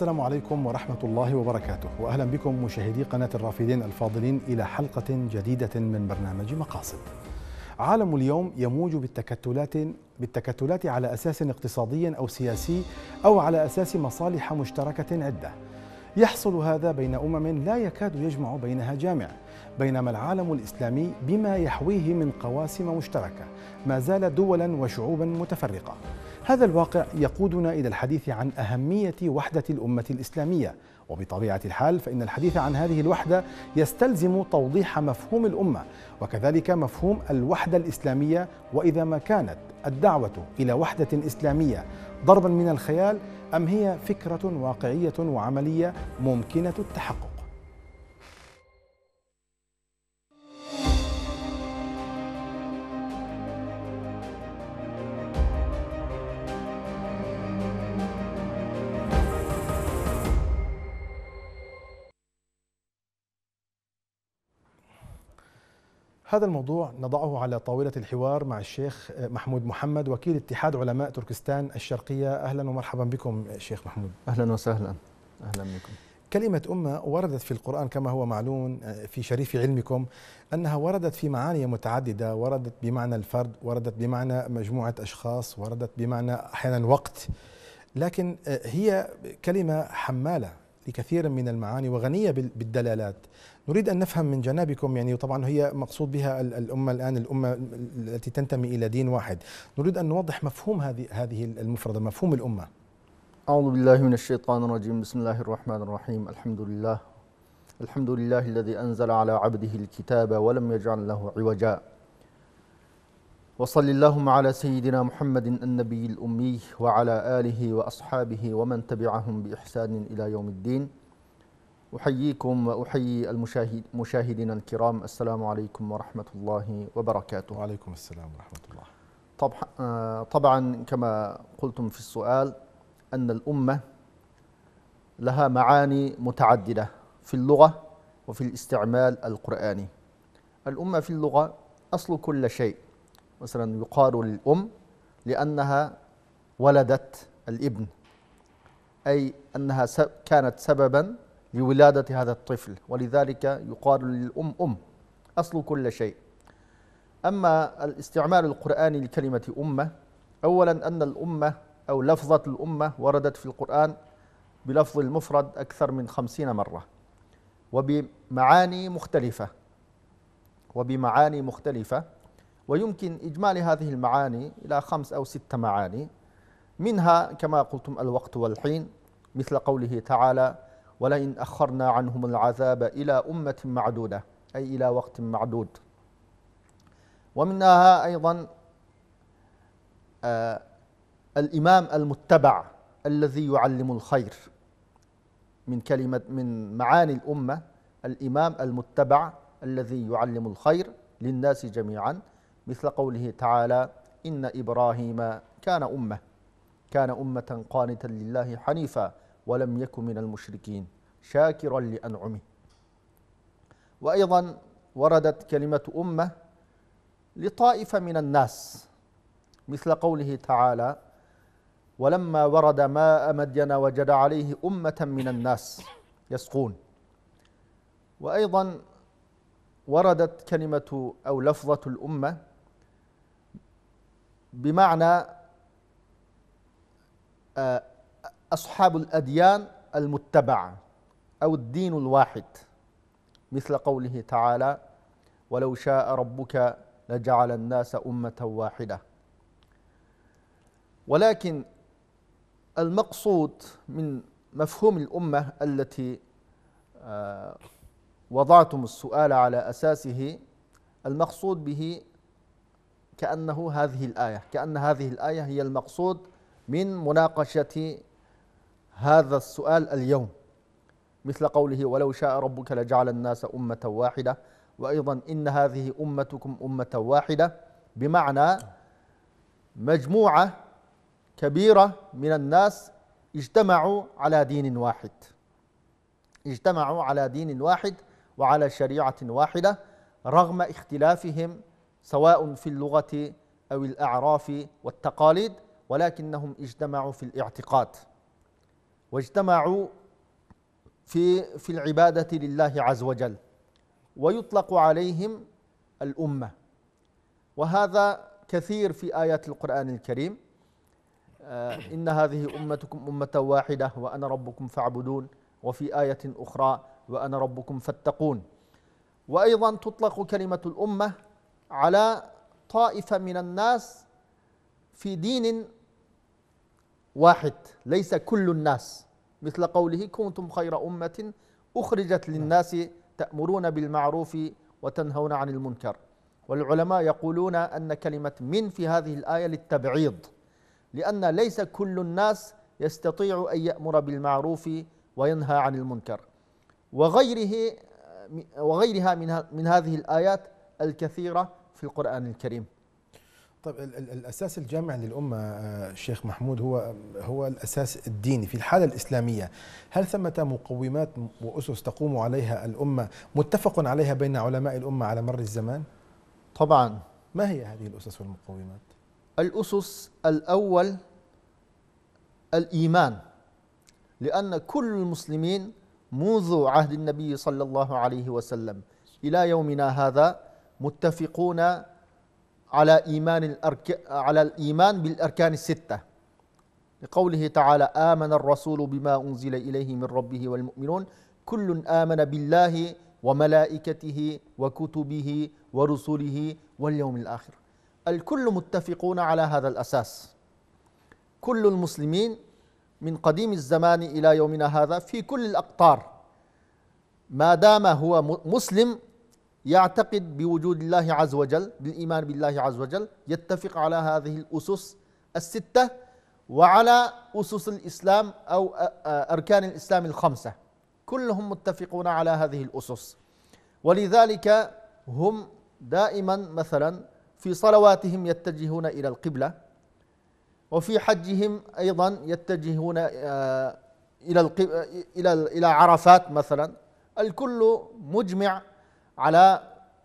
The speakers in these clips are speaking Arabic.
السلام عليكم ورحمة الله وبركاته وأهلا بكم مشاهدي قناة الرافدين الفاضلين إلى حلقة جديدة من برنامج مقاصد عالم اليوم يموج بالتكتلات بالتكتلات على أساس اقتصادي أو سياسي أو على أساس مصالح مشتركة عدة يحصل هذا بين أمم لا يكاد يجمع بينها جامع بينما العالم الإسلامي بما يحويه من قواسم مشتركة ما زال دولا وشعوبا متفرقة هذا الواقع يقودنا إلى الحديث عن أهمية وحدة الأمة الإسلامية وبطبيعة الحال فإن الحديث عن هذه الوحدة يستلزم توضيح مفهوم الأمة وكذلك مفهوم الوحدة الإسلامية وإذا ما كانت الدعوة إلى وحدة إسلامية ضربا من الخيال أم هي فكرة واقعية وعملية ممكنة التحقق هذا الموضوع نضعه على طاولة الحوار مع الشيخ محمود محمد وكيل اتحاد علماء تركستان الشرقية أهلا ومرحبا بكم شيخ محمود أهلا وسهلا أهلا بكم كلمة أمة وردت في القرآن كما هو معلوم آه، في شريف علمكم أنها وردت في معاني متعددة وردت بمعنى الفرد وردت بمعنى مجموعة أشخاص وردت بمعنى أحيانا وقت لكن آه، هي كلمة حمالة لكثير من المعاني وغنية بالدلالات نريد أن نفهم من جنابكم يعني طبعا هي مقصود بها الأمة الآن الأمة التي تنتمي إلى دين واحد نريد أن نوضح مفهوم هذه هذه المفردة مفهوم الأمة أعوذ بالله من الشيطان الرجيم بسم الله الرحمن الرحيم الحمد لله الحمد لله الذي أنزل على عبده الكتاب ولم يجعل له عوجا وصل اللهم على سيدنا محمد النبي الأمي وعلى آله وأصحابه ومن تبعهم بإحسان إلى يوم الدين أحييكم وأحيي المشاهد مشاهدينا الكرام السلام عليكم ورحمة الله وبركاته وعليكم السلام ورحمة الله طبعا, آه، طبعا كما قلتم في السؤال أن الأمة لها معاني متعددة في اللغة وفي الاستعمال القرآني الأمة في اللغة أصل كل شيء مثلا يقال للأم لأنها ولدت الابن أي أنها كانت سببا بولادة هذا الطفل ولذلك يقال للأم أم أصل كل شيء أما الاستعمال القرآني لكلمة أمة أولا أن الأمة أو لفظة الأمة وردت في القرآن بلفظ المفرد أكثر من خمسين مرة وبمعاني مختلفة وبمعاني مختلفة ويمكن إجمال هذه المعاني إلى خمس أو ست معاني منها كما قلتم الوقت والحين مثل قوله تعالى ولئن أخرنا عنهم العذاب إلى أمة معدودة أي إلى وقت معدود ومنها أيضا آه الإمام المتبع الذي يعلم الخير من كلمة من معاني الأمة الإمام المتبع الذي يعلم الخير للناس جميعا مثل قوله تعالى إن إبراهيم كان أمة كان أمة قانتا لله حنيفا ولم يكن من المشركين شاكرا لأنعمه وأيضا وردت كلمة أمة لطائفة من الناس مثل قوله تعالى ولما ورد ماء مدين وجد عليه أمة من الناس يسقون وأيضا وردت كلمة أو لفظة الأمة بمعنى آه، أصحاب الأديان المتبعة أو الدين الواحد مثل قوله تعالى ولو شاء ربك لجعل الناس أمة واحدة ولكن المقصود من مفهوم الأمة التي آه، وضعتم السؤال على أساسه المقصود به كأنه هذه الآية كأن هذه الآية هي المقصود من مناقشة هذا السؤال اليوم مثل قوله ولو شاء ربك لجعل الناس أمة واحدة وأيضا إن هذه أمتكم أمة واحدة بمعنى مجموعة كبيرة من الناس اجتمعوا على دين واحد اجتمعوا على دين واحد وعلى شريعة واحدة رغم اختلافهم سواء في اللغة أو الأعراف والتقاليد ولكنهم اجتمعوا في الاعتقاد واجتمعوا في في العبادة لله عز وجل ويطلق عليهم الأمة وهذا كثير في آيات القرآن الكريم آه، إن هذه أمتكم أمة واحدة وأنا ربكم فاعبدون وفي آية أخرى وأنا ربكم فاتقون وأيضا تطلق كلمة الأمة على طائفة من الناس في دين واحد ليس كل الناس مثل قوله كنتم خير أمة أخرجت للناس تأمرون بالمعروف وتنهون عن المنكر والعلماء يقولون أن كلمة من في هذه الآية للتبعيض لأن ليس كل الناس يستطيع أن يأمر بالمعروف وينهى عن المنكر وغيره وغيرها من, من هذه الآيات الكثيرة في القرآن الكريم طب الاساس الجامع للامه الشيخ آه، محمود هو هو الاساس الديني في الحاله الاسلاميه، هل ثمة مقومات واسس تقوم عليها الامه متفق عليها بين علماء الامه على مر الزمان؟ طبعا ما هي هذه الاسس والمقومات؟ الاسس الاول الايمان لان كل المسلمين منذ عهد النبي صلى الله عليه وسلم الى يومنا هذا متفقون على إيمان الأرك... على الإيمان بالأركان الستة لقوله تعالى آمن الرسول بما أنزل إليه من ربه والمؤمنون كل آمن بالله وملائكته وكتبه ورسله واليوم الآخر الكل متفقون على هذا الأساس كل المسلمين من قديم الزمان إلى يومنا هذا في كل الأقطار ما دام هو مسلم يعتقد بوجود الله عز وجل بالإيمان بالله عز وجل يتفق على هذه الأسس الستة وعلى أسس الإسلام أو أركان الإسلام الخمسة كلهم متفقون على هذه الأسس ولذلك هم دائما مثلا في صلواتهم يتجهون إلى القبلة وفي حجهم أيضا يتجهون إلى إلى إلى عرفات مثلا الكل مجمع على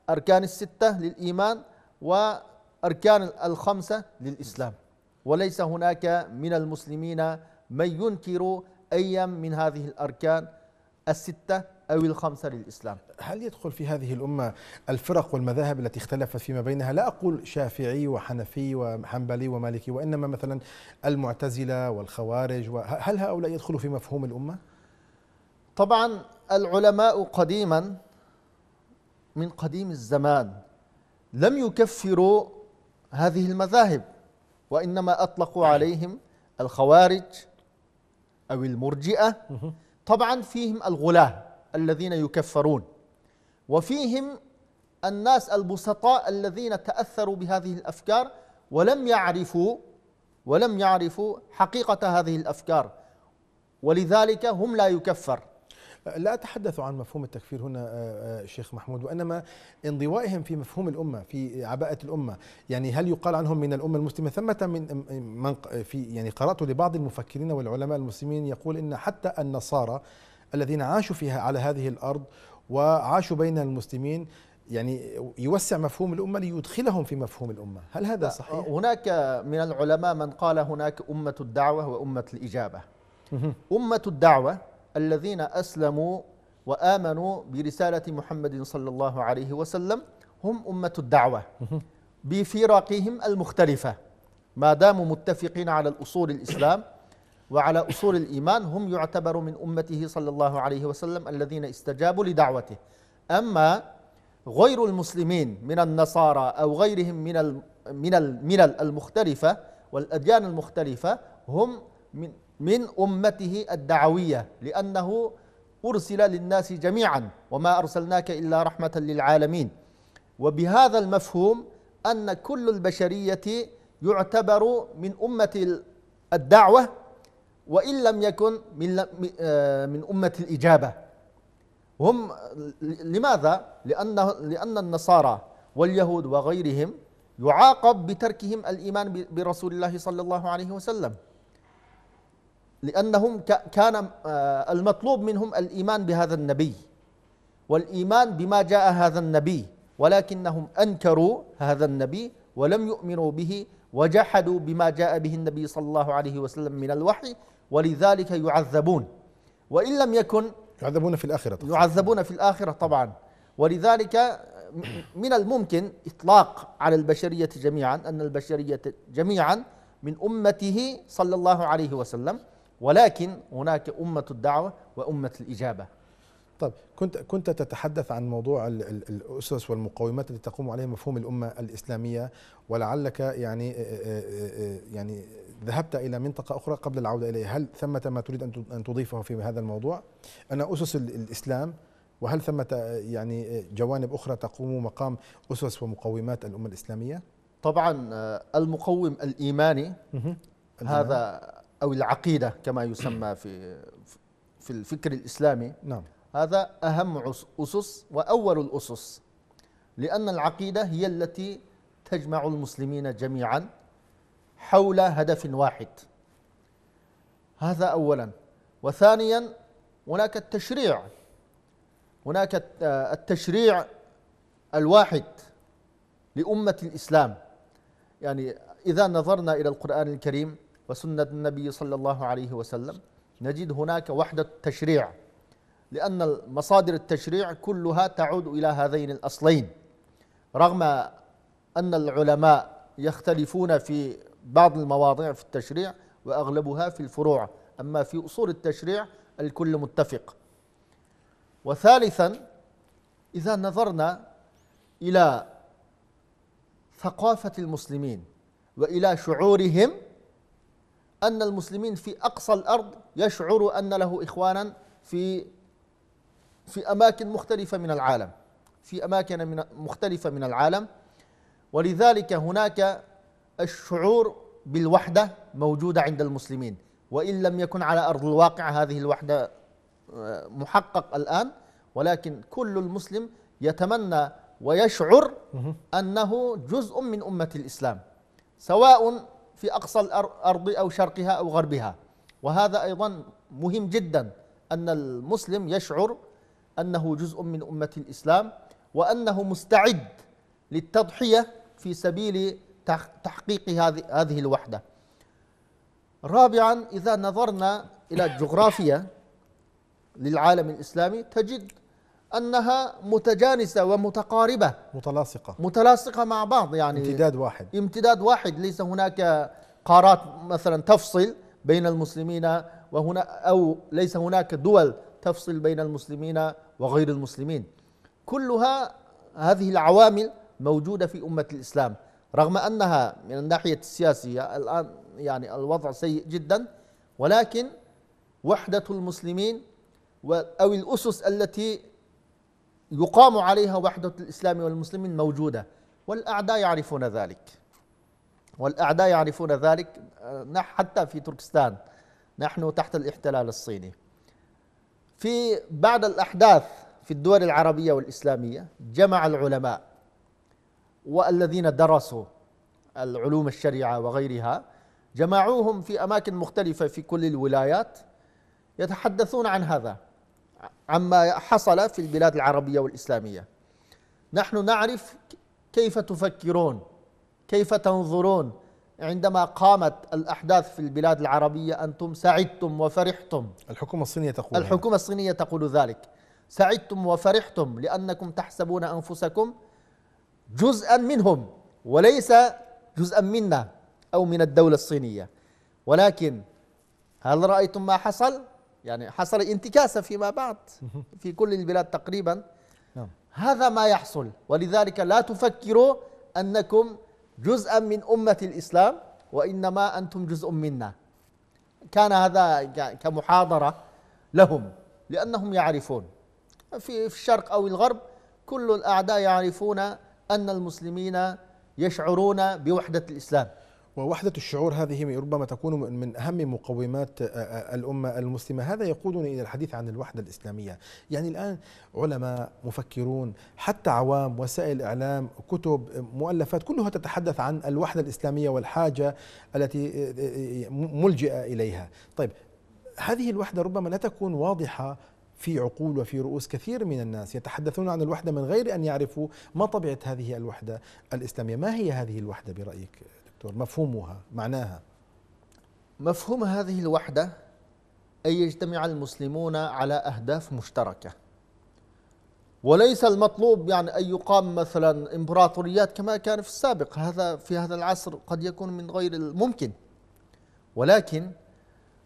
أركان الستة للإيمان وأركان الخمسة للإسلام وليس هناك من المسلمين من ينكر أي من هذه الأركان الستة أو الخمسة للإسلام هل يدخل في هذه الأمة الفرق والمذاهب التي اختلفت فيما بينها لا أقول شافعي وحنفي وحنبلي ومالكي وإنما مثلا المعتزلة والخوارج هل هؤلاء يدخلوا في مفهوم الأمة؟ طبعا العلماء قديما من قديم الزمان لم يكفروا هذه المذاهب وإنما أطلقوا عليهم الخوارج أو المرجئة طبعا فيهم الغلاة الذين يكفرون وفيهم الناس البسطاء الذين تأثروا بهذه الأفكار ولم يعرفوا ولم يعرفوا حقيقة هذه الأفكار ولذلك هم لا يكفر لا أتحدث عن مفهوم التكفير هنا آه، آه، شيخ محمود وإنما انضوائهم في مفهوم الأمة في عباءة الأمة يعني هل يقال عنهم من الأمة المسلمة ثمة من من في يعني قرأت لبعض المفكرين والعلماء المسلمين يقول إن حتى النصارى الذين عاشوا فيها على هذه الأرض وعاشوا بين المسلمين يعني يوسع مفهوم الأمة ليدخلهم في مفهوم الأمة هل هذا آه، صحيح؟ هناك من العلماء من قال هناك أمة الدعوة وأمة الإجابة أمة الدعوة الذين أسلموا وآمنوا برسالة محمد صلى الله عليه وسلم هم أمة الدعوة بفرقهم المختلفة ما داموا متفقين على الأصول الإسلام وعلى أصول الإيمان هم يعتبروا من أمته صلى الله عليه وسلم الذين استجابوا لدعوته أما غير المسلمين من النصارى أو غيرهم من من الملل المختلفة والأديان المختلفة هم من من أمته الدعوية لأنه أرسل للناس جميعا وما أرسلناك إلا رحمة للعالمين وبهذا المفهوم أن كل البشرية يعتبر من أمة الدعوة وإن لم يكن من آه، من أمة الإجابة هم لماذا؟ لأن لأن النصارى واليهود وغيرهم يعاقب بتركهم الإيمان برسول الله صلى الله عليه وسلم لأنهم كان آه، المطلوب منهم الإيمان بهذا النبي والإيمان بما جاء هذا النبي ولكنهم أنكروا هذا النبي ولم يؤمنوا به وجحدوا بما جاء به النبي صلى الله عليه وسلم من الوحي ولذلك يعذبون وإن لم يكن يعذبون في الآخرة طبعا. يعذبون في الآخرة طبعا ولذلك من الممكن إطلاق على البشرية جميعا أن البشرية جميعا من أمته صلى الله عليه وسلم ولكن هناك أمة الدعوة وأمة الإجابة طيب كنت كنت تتحدث عن موضوع الاسس والمقومات التي تقوم عليها مفهوم الامه الاسلاميه ولعلك يعني آه، آه، آه، يعني ذهبت الى منطقه اخرى قبل العوده اليها، هل ثمه ما تريد ان تضيفه في هذا الموضوع؟ انا اسس الاسلام وهل ثمه يعني جوانب اخرى تقوم مقام اسس ومقومات الامه الاسلاميه؟ طبعا المقوم الايماني هذا أو العقيدة كما يسمى في في الفكر الإسلامي نعم. هذا أهم أسس وأول الأسس لأن العقيدة هي التي تجمع المسلمين جميعا حول هدف واحد هذا أولا وثانيا هناك التشريع هناك التشريع الواحد لأمة الإسلام يعني إذا نظرنا إلى القرآن الكريم وسنة النبي صلى الله عليه وسلم نجد هناك وحدة تشريع لأن مصادر التشريع كلها تعود إلى هذين الأصلين رغم أن العلماء يختلفون في بعض المواضيع في التشريع وأغلبها في الفروع أما في أصول التشريع الكل متفق وثالثا إذا نظرنا إلى ثقافة المسلمين وإلى شعورهم أن المسلمين في أقصى الأرض يشعر أن له إخوانا في في أماكن مختلفة من العالم في أماكن من مختلفة من العالم ولذلك هناك الشعور بالوحدة موجودة عند المسلمين وإن لم يكن على أرض الواقع هذه الوحدة آه، محقق الآن ولكن كل المسلم يتمنى ويشعر أنه جزء من أمة الإسلام سواء في أقصى الأرض أو شرقها أو غربها وهذا أيضا مهم جدا أن المسلم يشعر أنه جزء من أمة الإسلام وأنه مستعد للتضحية في سبيل تحقيق هذه الوحدة رابعا إذا نظرنا إلى الجغرافيا للعالم الإسلامي تجد أنها متجانسة ومتقاربة متلاصقة متلاصقة مع بعض يعني امتداد واحد امتداد واحد ليس هناك قارات مثلا تفصل بين المسلمين وهنا أو ليس هناك دول تفصل بين المسلمين وغير المسلمين كلها هذه العوامل موجودة في أمة الإسلام رغم أنها من الناحية السياسية الآن يعني الوضع سيء جدا ولكن وحدة المسلمين أو الأسس التي يقام عليها وحدة الإسلام والمسلمين موجودة والأعداء يعرفون ذلك والأعداء يعرفون ذلك اه، حتى في تركستان نحن تحت الاحتلال الصيني في بعد الأحداث في الدول العربية والإسلامية جمع العلماء والذين درسوا العلوم الشريعة وغيرها جمعوهم في أماكن مختلفة في كل الولايات يتحدثون عن هذا عما حصل في البلاد العربية والإسلامية نحن نعرف كيف تفكرون كيف تنظرون عندما قامت الأحداث في البلاد العربية أنتم سعدتم وفرحتم الحكومة الصينية تقول الحكومة الصينية تقول ذلك سعدتم وفرحتم لأنكم تحسبون أنفسكم جزءا منهم وليس جزءا منا أو من الدولة الصينية ولكن هل رأيتم ما حصل؟ يعني حصل انتكاسة فيما بعد في كل البلاد تقريبا نعم. هذا ما يحصل ولذلك لا تفكروا أنكم جزءا من أمة الإسلام وإنما أنتم جزء منا كان هذا كمحاضرة لهم لأنهم يعرفون في الشرق أو الغرب كل الأعداء يعرفون أن المسلمين يشعرون بوحدة الإسلام ووحدة الشعور هذه ربما تكون من أهم مقومات الأمة المسلمة هذا يقودني إلى الحديث عن الوحدة الإسلامية يعني الآن علماء مفكرون حتى عوام وسائل إعلام كتب مؤلفات كلها تتحدث عن الوحدة الإسلامية والحاجة التي ملجئة إليها طيب هذه الوحدة ربما لا تكون واضحة في عقول وفي رؤوس كثير من الناس يتحدثون عن الوحدة من غير أن يعرفوا ما طبيعة هذه الوحدة الإسلامية ما هي هذه الوحدة برأيك دكتور مفهومها معناها مفهوم هذه الوحدة أن يجتمع المسلمون على أهداف مشتركة وليس المطلوب يعني أن يقام مثلا إمبراطوريات كما كان في السابق هذا في هذا العصر قد يكون من غير الممكن ولكن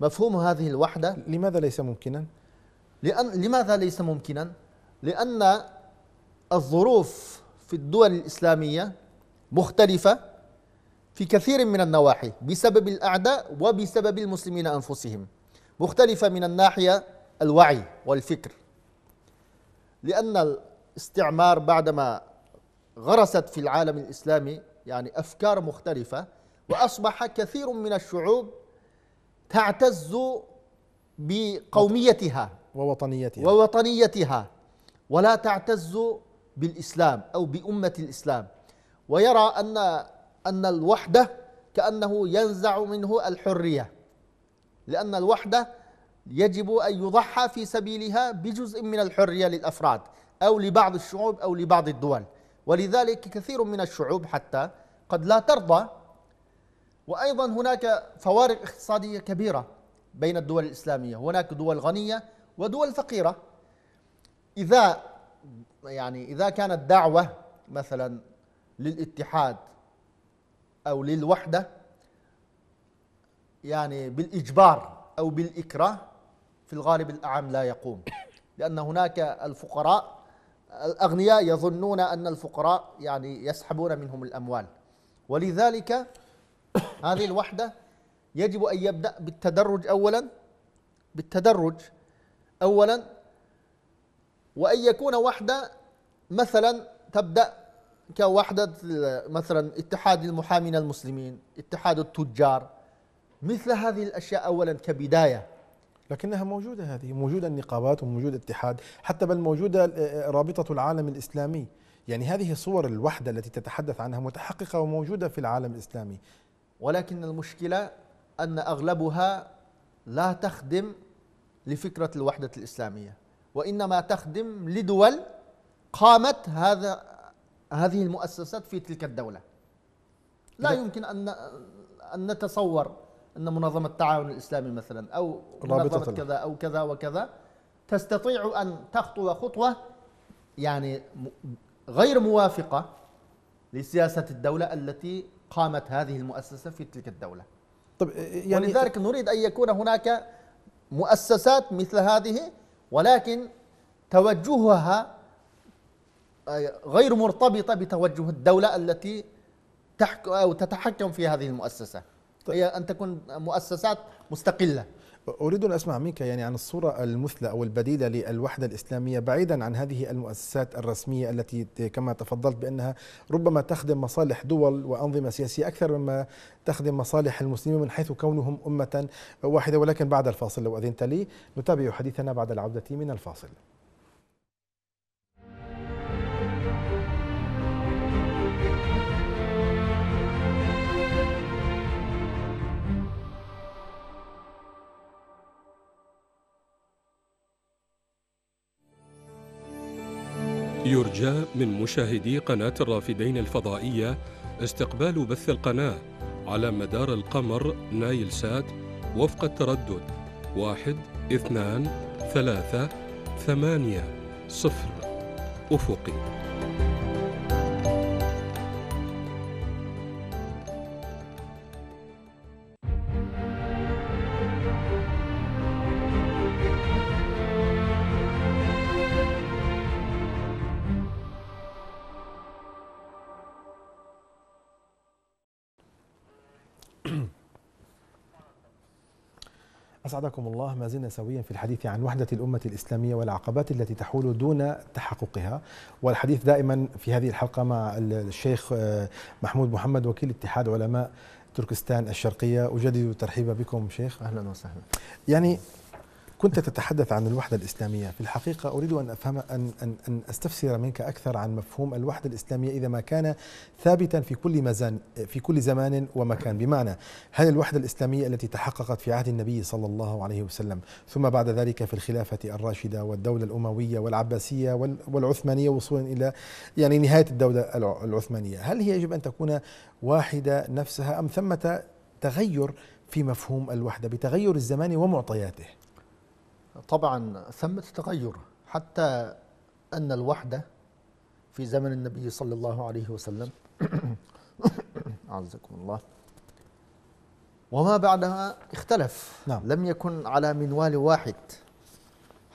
مفهوم هذه الوحدة لماذا ليس ممكنا؟ لأن لماذا ليس ممكنا؟ لأن الظروف في الدول الإسلامية مختلفة في كثير من النواحي بسبب الأعداء وبسبب المسلمين أنفسهم مختلفة من الناحية الوعي والفكر لأن الاستعمار بعدما غرست في العالم الإسلامي يعني أفكار مختلفة وأصبح كثير من الشعوب تعتز بقوميتها ووطنيتها ووطنيتها ولا تعتز بالإسلام أو بأمة الإسلام ويرى أن أن الوحدة كأنه ينزع منه الحرية لأن الوحدة يجب أن يضحى في سبيلها بجزء من الحرية للأفراد أو لبعض الشعوب أو لبعض الدول ولذلك كثير من الشعوب حتى قد لا ترضى وأيضا هناك فوارق اقتصادية كبيرة بين الدول الإسلامية هناك دول غنية ودول فقيرة إذا يعني إذا كانت دعوة مثلا للاتحاد أو للوحدة يعني بالإجبار أو بالإكراه في الغالب الأعم لا يقوم لأن هناك الفقراء الأغنياء يظنون أن الفقراء يعني يسحبون منهم الأموال ولذلك هذه الوحدة يجب أن يبدأ بالتدرج أولا بالتدرج أولا وأن يكون وحدة مثلا تبدأ كوحدة مثلا اتحاد المحامين المسلمين اتحاد التجار مثل هذه الأشياء أولا كبداية لكنها موجودة هذه موجودة النقابات وموجود اتحاد حتى بل موجودة آه، آه، رابطة العالم الإسلامي يعني هذه صور الوحدة التي تتحدث عنها متحققة وموجودة في العالم الإسلامي ولكن المشكلة أن أغلبها لا تخدم لفكرة الوحدة الإسلامية وإنما تخدم لدول قامت هذا هذه المؤسسات في تلك الدولة لا يمكن أن أن نتصور أن منظمة التعاون الإسلامي مثلا أو منظمة كذا أو كذا وكذا تستطيع أن تخطو خطوة يعني غير موافقة لسياسة الدولة التي قامت هذه المؤسسة في تلك الدولة طب يعني ولذلك نريد أن يكون هناك مؤسسات مثل هذه ولكن توجهها غير مرتبطه بتوجه الدوله التي تحكم او تتحكم في هذه المؤسسه طيب. هي ان تكون مؤسسات مستقله أريد أن أسمع منك يعني عن الصورة المثلى أو البديلة للوحدة الإسلامية بعيدا عن هذه المؤسسات الرسمية التي كما تفضلت بأنها ربما تخدم مصالح دول وأنظمة سياسية أكثر مما تخدم مصالح المسلمين من حيث كونهم أمة واحدة ولكن بعد الفاصل لو أذنت لي نتابع حديثنا بعد العودة من الفاصل يرجى من مشاهدي قناة الرافدين الفضائية استقبال بث القناة على مدار القمر نايل سات وفق التردد واحد اثنان ثلاثة ثمانية صفر أفقي أسعدكم الله ما زلنا سويا في الحديث عن وحدة الأمة الإسلامية والعقبات التي تحول دون تحققها والحديث دائما في هذه الحلقة مع الشيخ آه، محمود محمد وكيل اتحاد علماء تركستان الشرقية أجدد الترحيب بكم شيخ أهلا وسهلا يعني كنت تتحدث عن الوحدة الإسلامية في الحقيقة أريد أن أفهم أن, أن, أن أستفسر منك أكثر عن مفهوم الوحدة الإسلامية إذا ما كان ثابتا في كل مزان في كل زمان ومكان بمعنى هل الوحدة الإسلامية التي تحققت في عهد النبي صلى الله عليه وسلم ثم بعد ذلك في الخلافة الراشدة والدولة الأموية والعباسية والعثمانية وصولا إلى يعني نهاية الدولة العثمانية هل هي يجب أن تكون واحدة نفسها أم ثمة تغير في مفهوم الوحدة بتغير الزمان ومعطياته طبعا ثمة تغير حتى أن الوحدة في زمن النبي صلى الله عليه وسلم أعزكم الله وما بعدها اختلف نعم. لم يكن على منوال واحد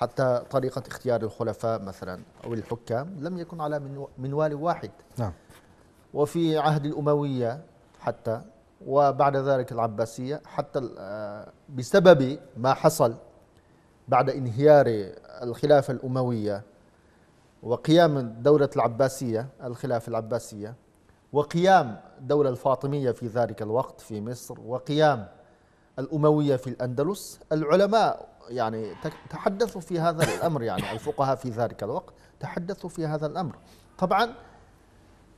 حتى طريقة اختيار الخلفاء مثلا أو الحكام لم يكن على منوال واحد نعم. وفي عهد الأموية حتى وبعد ذلك العباسية حتى آه، بسبب ما حصل بعد انهيار الخلافة الأموية وقيام الدولة العباسية الخلافة العباسية وقيام الدولة الفاطمية في ذلك الوقت في مصر وقيام الأموية في الأندلس العلماء يعني تحدثوا في هذا الأمر يعني الفقهاء في ذلك الوقت تحدثوا في هذا الأمر طبعا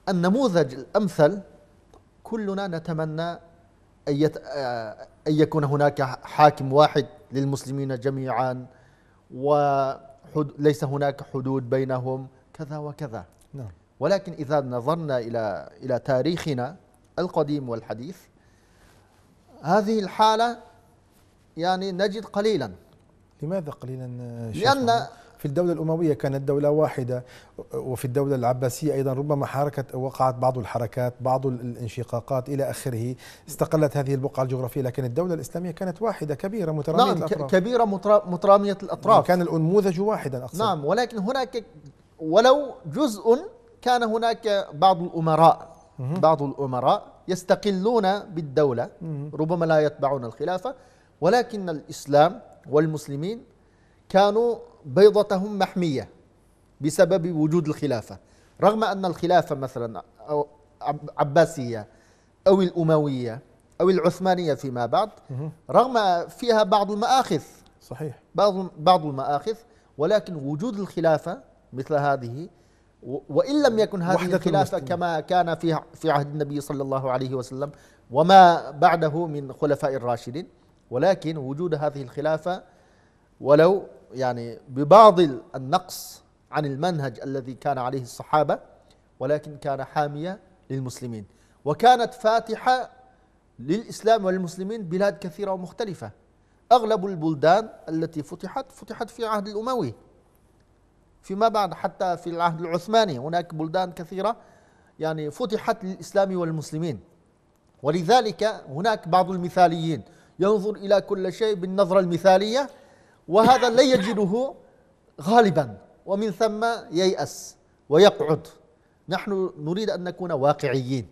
النموذج الأمثل كلنا نتمنى أن, آه، أن يكون هناك حاكم واحد للمسلمين جميعا وليس هناك حدود بينهم كذا وكذا نعم. ولكن إذا نظرنا إلى إلى تاريخنا القديم والحديث هذه الحالة يعني نجد قليلا لماذا قليلا لأن في الدولة الأموية كانت دولة واحدة وفي الدولة العباسية أيضا ربما حركت وقعت بعض الحركات بعض الانشقاقات إلى آخره استقلت هذه البقعة الجغرافية لكن الدولة الإسلامية كانت واحدة كبيرة مترامية نعم الأطراف كبيرة مترامية الأطراف كان الأنموذج واحدا أقصد نعم ولكن هناك ولو جزء كان هناك بعض الأمراء بعض الأمراء يستقلون بالدولة ربما لا يتبعون الخلافة ولكن الإسلام والمسلمين كانوا بيضتهم محمية بسبب وجود الخلافة رغم أن الخلافة مثلا أو عباسية أو الأموية أو العثمانية فيما بعد رغم فيها بعض المآخذ صحيح بعض بعض المآخذ ولكن وجود الخلافة مثل هذه وإن لم يكن هذه الخلافة كما كان في في عهد النبي صلى الله عليه وسلم وما بعده من خلفاء الراشدين ولكن وجود هذه الخلافة ولو يعني ببعض النقص عن المنهج الذي كان عليه الصحابة ولكن كان حامية للمسلمين وكانت فاتحة للإسلام والمسلمين بلاد كثيرة ومختلفة أغلب البلدان التي فتحت فتحت في عهد الأموي فيما بعد حتى في العهد العثماني هناك بلدان كثيرة يعني فتحت للإسلام والمسلمين ولذلك هناك بعض المثاليين ينظر إلى كل شيء بالنظرة المثالية وهذا لا يجده غالبا ومن ثم ييأس ويقعد نحن نريد أن نكون واقعيين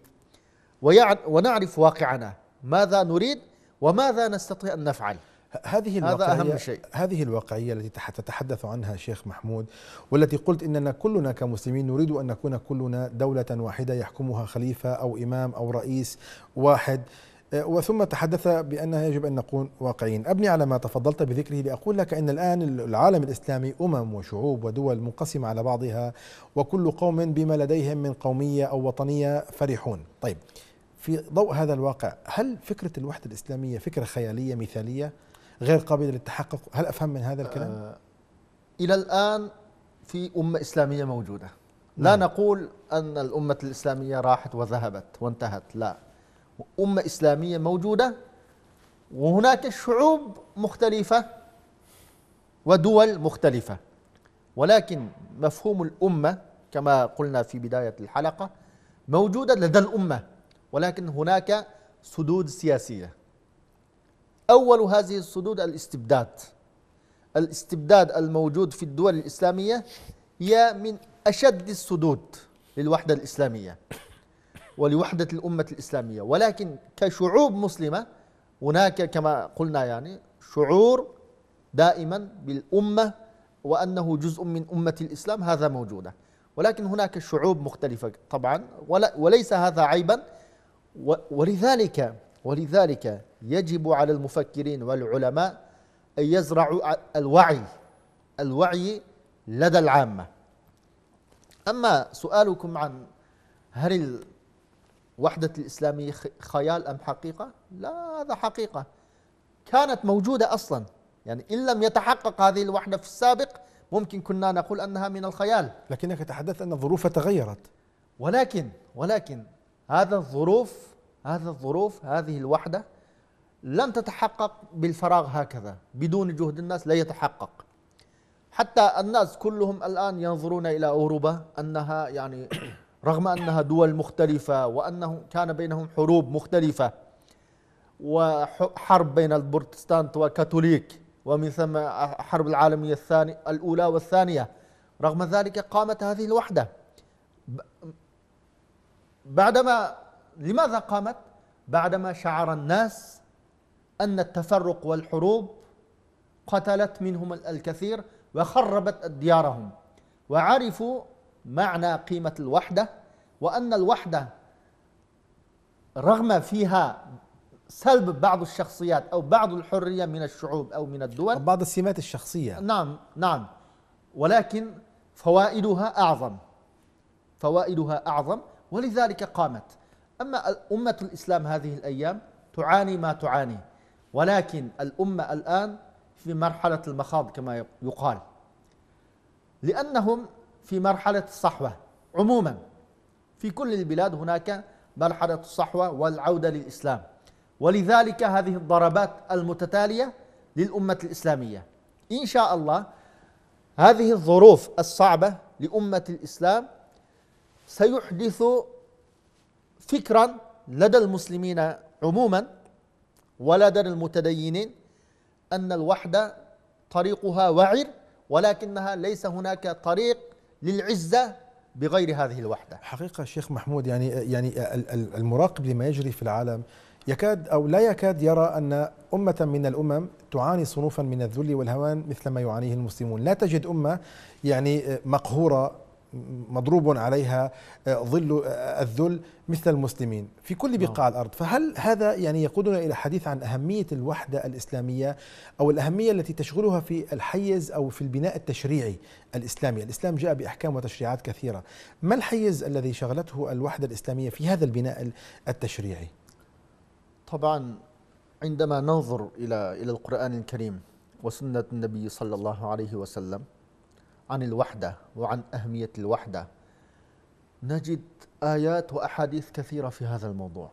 ونعرف واقعنا ماذا نريد وماذا نستطيع أن نفعل هذه هذا أهم شيء هذه الواقعية التي تتحدث عنها شيخ محمود والتي قلت إننا كلنا كمسلمين نريد أن نكون كلنا دولة واحدة يحكمها خليفة أو إمام أو رئيس واحد آه، وثم تحدث بأنها يجب أن نكون واقعيين أبني على ما تفضلت بذكره لأقول لك أن الآن العالم الإسلامي أمم وشعوب ودول منقسمة على بعضها وكل قوم بما لديهم من قومية أو وطنية فرحون طيب في ضوء هذا الواقع هل فكرة الوحدة الإسلامية فكرة خيالية مثالية غير قابلة للتحقق هل أفهم من هذا الكلام؟ آه إلى الآن في أمة إسلامية موجودة لا نعم. نقول أن الأمة الإسلامية راحت وذهبت وانتهت لا أمة إسلامية موجودة وهناك شعوب مختلفة ودول مختلفة ولكن مفهوم الأمة كما قلنا في بداية الحلقة موجودة لدى الأمة ولكن هناك سدود سياسية أول هذه السدود الاستبداد الاستبداد الموجود في الدول الإسلامية هي من أشد السدود للوحدة الإسلامية ولوحدة الأمة الإسلامية ولكن كشعوب مسلمة هناك كما قلنا يعني شعور دائما بالأمة وأنه جزء من أمة الإسلام هذا موجودة ولكن هناك شعوب مختلفة طبعا وليس هذا عيبا ولذلك ولذلك يجب على المفكرين والعلماء أن يزرعوا الوعي الوعي لدى العامة أما سؤالكم عن هل وحدة الإسلامية خيال أم حقيقة؟ لا هذا حقيقة كانت موجودة أصلا يعني إن لم يتحقق هذه الوحدة في السابق ممكن كنا نقول أنها من الخيال لكنك تحدثت أن الظروف تغيرت ولكن ولكن هذا الظروف هذا الظروف هذه الوحدة لم تتحقق بالفراغ هكذا بدون جهد الناس لا يتحقق حتى الناس كلهم الآن ينظرون إلى أوروبا أنها يعني رغم أنها دول مختلفة وأنه كان بينهم حروب مختلفة وحرب بين البروتستانت والكاثوليك ومن ثم الحرب العالمية الثانية الأولى والثانية رغم ذلك قامت هذه الوحدة بعدما لماذا قامت؟ بعدما شعر الناس أن التفرق والحروب قتلت منهم الكثير وخربت ديارهم وعرفوا معنى قيمة الوحدة وأن الوحدة رغم فيها سلب بعض الشخصيات أو بعض الحرية من الشعوب أو من الدول بعض السمات الشخصية نعم نعم ولكن فوائدها أعظم فوائدها أعظم ولذلك قامت أما أمة الإسلام هذه الأيام تعاني ما تعاني ولكن الأمة الآن في مرحلة المخاض كما يقال لأنهم في مرحلة الصحوة عموما في كل البلاد هناك مرحلة الصحوة والعودة للإسلام ولذلك هذه الضربات المتتالية للأمة الإسلامية إن شاء الله هذه الظروف الصعبة لأمة الإسلام سيحدث فكرا لدى المسلمين عموما ولدى المتدينين أن الوحدة طريقها وعر ولكنها ليس هناك طريق للعزة بغير هذه الوحدة حقيقة شيخ محمود يعني يعني المراقب لما يجري في العالم يكاد أو لا يكاد يرى أن أمة من الأمم تعاني صنوفا من الذل والهوان مثل ما يعانيه المسلمون لا تجد أمة يعني مقهورة مضروب عليها آه، ظل آه، الذل مثل المسلمين في كل نعم. بقاع الارض، فهل هذا يعني يقودنا الى حديث عن اهميه الوحده الاسلاميه او الاهميه التي تشغلها في الحيز او في البناء التشريعي الاسلامي، الاسلام جاء باحكام وتشريعات كثيره، ما الحيز الذي شغلته الوحده الاسلاميه في هذا البناء التشريعي؟ طبعا عندما ننظر الى الى القران الكريم وسنه النبي صلى الله عليه وسلم عن الوحدة وعن أهمية الوحدة نجد آيات وأحاديث كثيرة في هذا الموضوع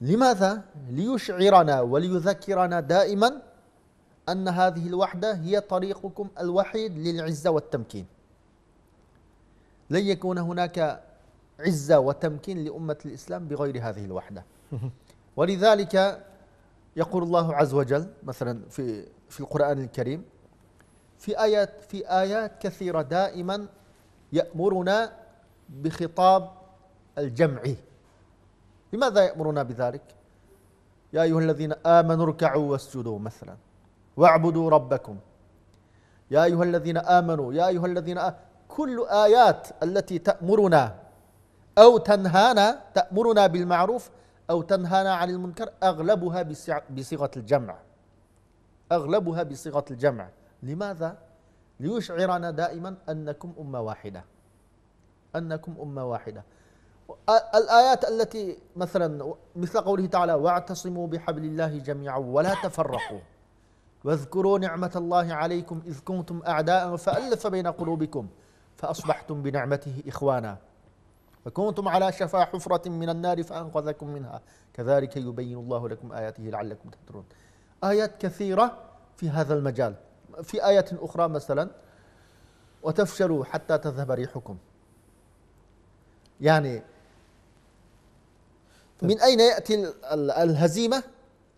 لماذا؟ ليشعرنا وليذكرنا دائما أن هذه الوحدة هي طريقكم الوحيد للعزة والتمكين لن يكون هناك عزة وتمكين لأمة الإسلام بغير هذه الوحدة ولذلك يقول الله عز وجل مثلا في في القرآن الكريم في آيات في آيات كثيرة دائما يأمرنا بخطاب الجمع لماذا يأمرنا بذلك؟ يا أيها الذين آمنوا اركعوا واسجدوا مثلا واعبدوا ربكم يا أيها الذين آمنوا يا أيها الذين آ... كل آيات التي تأمرنا أو تنهانا تأمرنا بالمعروف أو تنهانا عن المنكر أغلبها بصيغة الجمع أغلبها بصيغة الجمع لماذا؟ ليشعرنا دائما أنكم أمة واحدة أنكم أمة واحدة الآيات التي مثلا مثل قوله تعالى واعتصموا بحبل الله جميعا ولا تفرقوا واذكروا نعمة الله عليكم إذ كنتم أعداء فألف بين قلوبكم فأصبحتم بنعمته إخوانا وكنتم على شفا حفرة من النار فأنقذكم منها كذلك يبين الله لكم آياته لعلكم تدرون آيات كثيرة في هذا المجال في آية أخرى مثلا وتفشلوا حتى تذهب ريحكم يعني من أين يأتي الهزيمة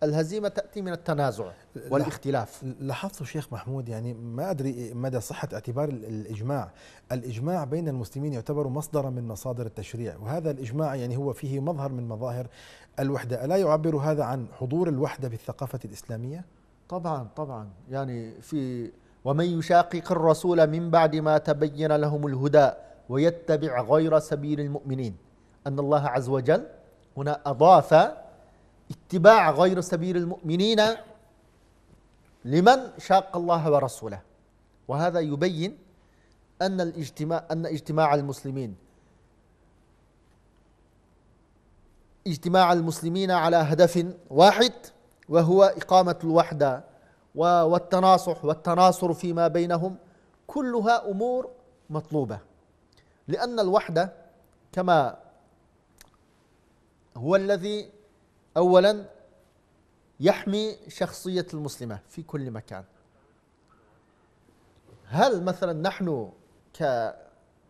الهزيمة تأتي من التنازع والاختلاف لاحظت شيخ محمود يعني ما أدري مدى صحة اعتبار الإجماع الإجماع بين المسلمين يعتبر مصدرا من مصادر التشريع وهذا الإجماع يعني هو فيه مظهر من مظاهر الوحدة ألا يعبر هذا عن حضور الوحدة بالثقافة الإسلامية؟ طبعا طبعا يعني في ومن يشاقق الرسول من بعد ما تبين لهم الهدى ويتبع غير سبيل المؤمنين أن الله عز وجل هنا أضاف اتباع غير سبيل المؤمنين لمن شاق الله ورسوله وهذا يبين أن الاجتماع أن اجتماع المسلمين اجتماع المسلمين على هدف واحد وهو إقامة الوحدة والتناصح والتناصر فيما بينهم كلها أمور مطلوبة لأن الوحدة كما هو الذي أولا يحمي شخصية المسلمة في كل مكان هل مثلا نحن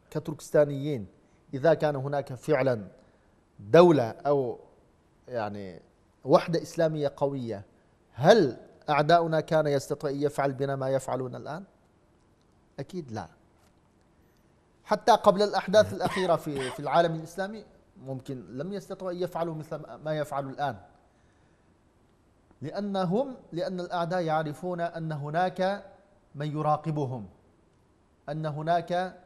كتركستانيين إذا كان هناك فعلا دولة أو يعني وحدة إسلامية قوية هل أعداؤنا كان يستطيع يفعل بنا ما يفعلون الآن؟ أكيد لا حتى قبل الأحداث الأخيرة في, في العالم الإسلامي ممكن لم يستطيعوا يفعلوا مثل ما يفعلوا الآن لأنهم لأن الأعداء يعرفون أن هناك من يراقبهم أن هناك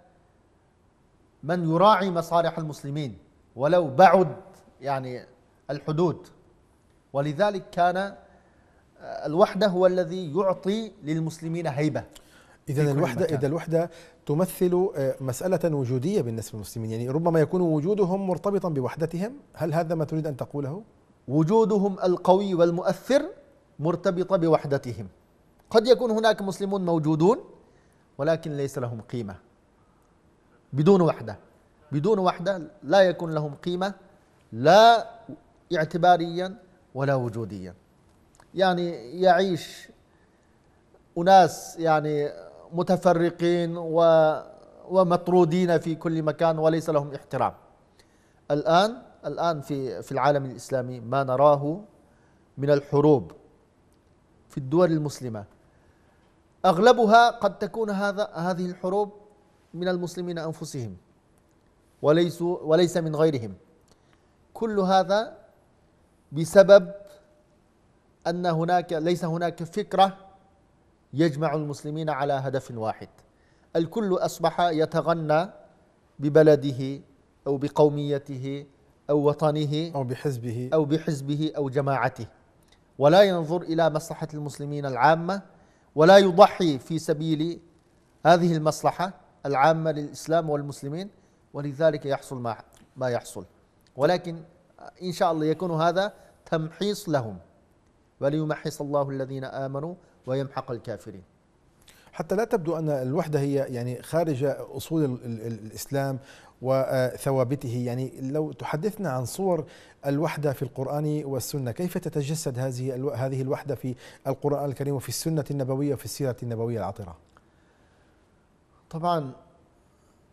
من يراعي مصالح المسلمين ولو بعد يعني الحدود ولذلك كان آه، الوحدة هو الذي يعطي للمسلمين هيبة إذا الوحدة إذا الوحدة تمثل آه، مسألة وجودية بالنسبة للمسلمين يعني ربما يكون وجودهم مرتبطا بوحدتهم هل هذا ما تريد أن تقوله؟ وجودهم القوي والمؤثر مرتبطة بوحدتهم قد يكون هناك مسلمون موجودون ولكن ليس لهم قيمة بدون وحدة بدون وحدة لا يكون لهم قيمة لا اعتباريا ولا وجوديا يعني يعيش أناس يعني متفرقين و ومطرودين في كل مكان وليس لهم احترام الآن الآن في في العالم الإسلامي ما نراه من الحروب في الدول المسلمة أغلبها قد تكون هذا هذه الحروب من المسلمين أنفسهم وليسوا وليس من غيرهم كل هذا بسبب أن هناك ليس هناك فكرة يجمع المسلمين على هدف واحد الكل أصبح يتغنى ببلده أو بقوميته أو وطنه أو بحزبه أو بحزبه أو جماعته ولا ينظر إلى مصلحة المسلمين العامة ولا يضحي في سبيل هذه المصلحة العامة للإسلام والمسلمين ولذلك يحصل ما ما يحصل ولكن إن شاء الله يكون هذا تمحيص لهم وليمحص الله الذين آمنوا ويمحق الكافرين حتى لا تبدو أن الوحدة هي يعني خارج أصول الإسلام وثوابته يعني لو تحدثنا عن صور الوحدة في القرآن والسنة كيف تتجسد هذه هذه الوحدة في القرآن الكريم وفي السنة النبوية وفي السيرة النبوية العطرة طبعا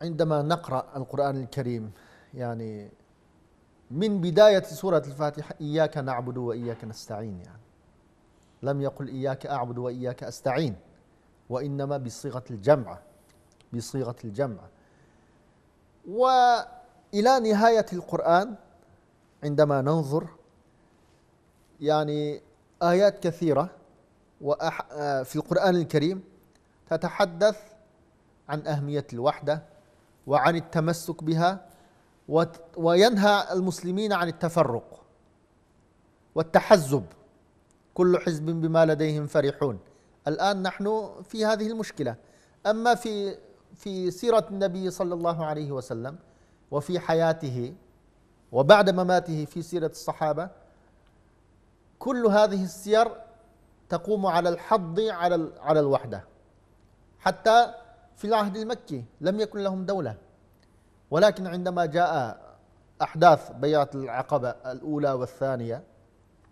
عندما نقرأ القرآن الكريم يعني من بداية سورة الفاتحة إياك نعبد وإياك نستعين يعني لم يقل إياك أعبد وإياك أستعين وإنما بصيغة الجمع بصيغة الجمع وإلى نهاية القرآن عندما ننظر يعني آيات كثيرة في القرآن الكريم تتحدث عن أهمية الوحدة وعن التمسك بها وينهى المسلمين عن التفرق والتحزب كل حزب بما لديهم فرحون الآن نحن في هذه المشكلة أما في في سيرة النبي صلى الله عليه وسلم وفي حياته وبعد مماته في سيرة الصحابة كل هذه السير تقوم على الحض على على الوحدة حتى في العهد المكي لم يكن لهم دوله ولكن عندما جاء أحداث بيعة العقبة الأولى والثانية